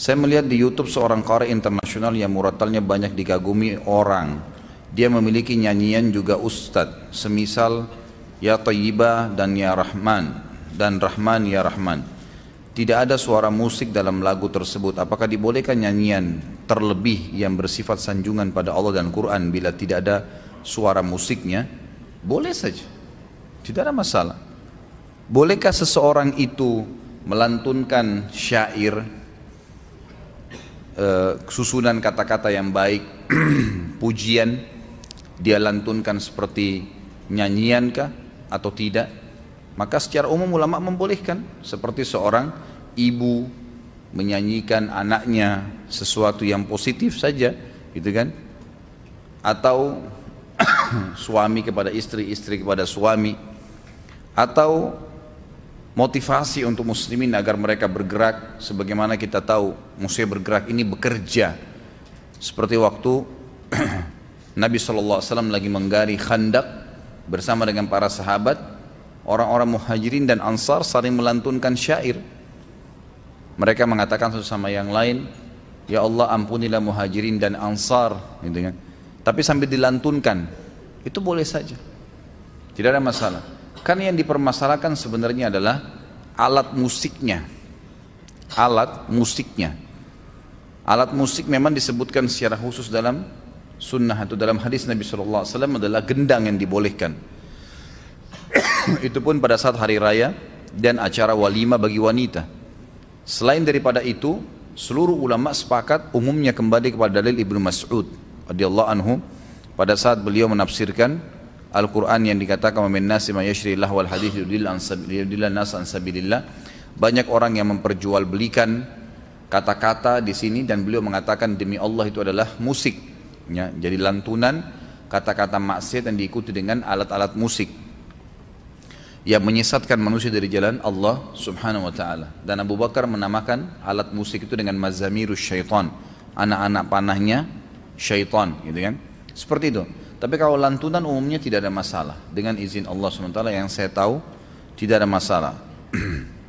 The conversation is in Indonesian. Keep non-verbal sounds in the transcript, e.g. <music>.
Saya melihat di YouTube seorang kore internasional yang muratalnya banyak dikagumi orang. Dia memiliki nyanyian juga ustadz, semisal Ya Tayyiba dan Ya Rahman dan Rahman Ya Rahman. Tidak ada suara musik dalam lagu tersebut. Apakah dibolehkan nyanyian terlebih yang bersifat sanjungan pada Allah dan Quran bila tidak ada suara musiknya? Boleh saja. Tidak ada masalah. Bolehkah seseorang itu melantunkan syair uh, susunan kata-kata yang baik, <clears throat> pujian dia lantunkan seperti nyanyiankah atau tidak? Maka secara umum ulama membolehkan seperti seorang ibu menyanyikan anaknya sesuatu yang positif saja, gitu kan? Atau <clears throat> suami kepada istri, istri kepada suami, atau motivasi untuk muslimin agar mereka bergerak sebagaimana kita tahu musuh bergerak ini bekerja seperti waktu <clears throat> Nabi SAW lagi menggali khandak bersama dengan para sahabat orang-orang muhajirin dan ansar saling melantunkan syair mereka mengatakan satu sama yang lain ya Allah ampunilah muhajirin dan ansar gitu kan tapi sambil dilantunkan itu boleh saja tidak ada masalah Kan yang dipermasalahkan sebenarnya adalah alat musiknya. Alat musiknya. Alat musik memang disebutkan secara khusus dalam sunnah atau dalam hadis Nabi SAW adalah gendang yang dibolehkan. <coughs> itu pun pada saat hari raya dan acara walima bagi wanita. Selain daripada itu, seluruh ulama sepakat umumnya kembali kepada dalil Ibnu Mas'ud radhiyallahu anhu pada saat beliau menafsirkan Al-Quran yang dikatakan min nasi ma yashrillah wal hadith nas banyak orang yang memperjualbelikan kata-kata di sini dan beliau mengatakan demi Allah itu adalah musik ya, jadi lantunan kata-kata maksiat yang diikuti dengan alat-alat musik yang menyesatkan manusia dari jalan Allah subhanahu wa ta'ala dan Abu Bakar menamakan alat musik itu dengan mazamirus syaitan anak-anak panahnya syaitan gitu kan seperti itu tapi kalau lantunan umumnya tidak ada masalah. Dengan izin Allah SWT yang saya tahu tidak ada masalah. <clears throat>